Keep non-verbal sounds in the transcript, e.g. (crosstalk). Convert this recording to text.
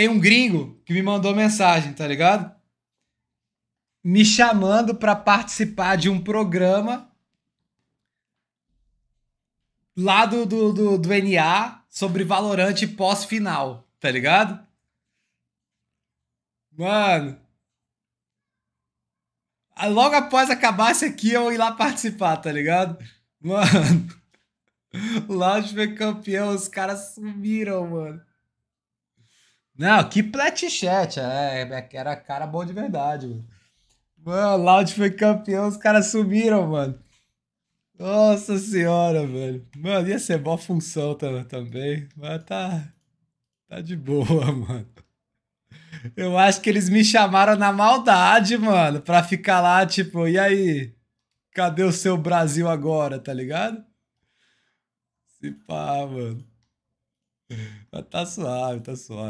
tem um gringo que me mandou mensagem, tá ligado? Me chamando para participar de um programa lá do, do, do, do NA sobre Valorante pós-final, tá ligado? Mano. Ah, logo após acabar isso aqui, eu ir lá participar, tá ligado? Mano. O Loud foi campeão, os caras sumiram, mano. Não, que platchat. É, é, é, era cara bom de verdade, mano. Mano, o Loud foi campeão, os caras sumiram, mano. Nossa senhora, velho. Mano, ia ser boa função também. Mas tá. Tá de boa, (laughs) mano. Eu acho que eles me chamaram na maldade, mano, pra ficar lá, tipo, e aí? Cadê o seu Brasil agora, tá ligado? Se pá, mano. Mas tá suave, tá suave.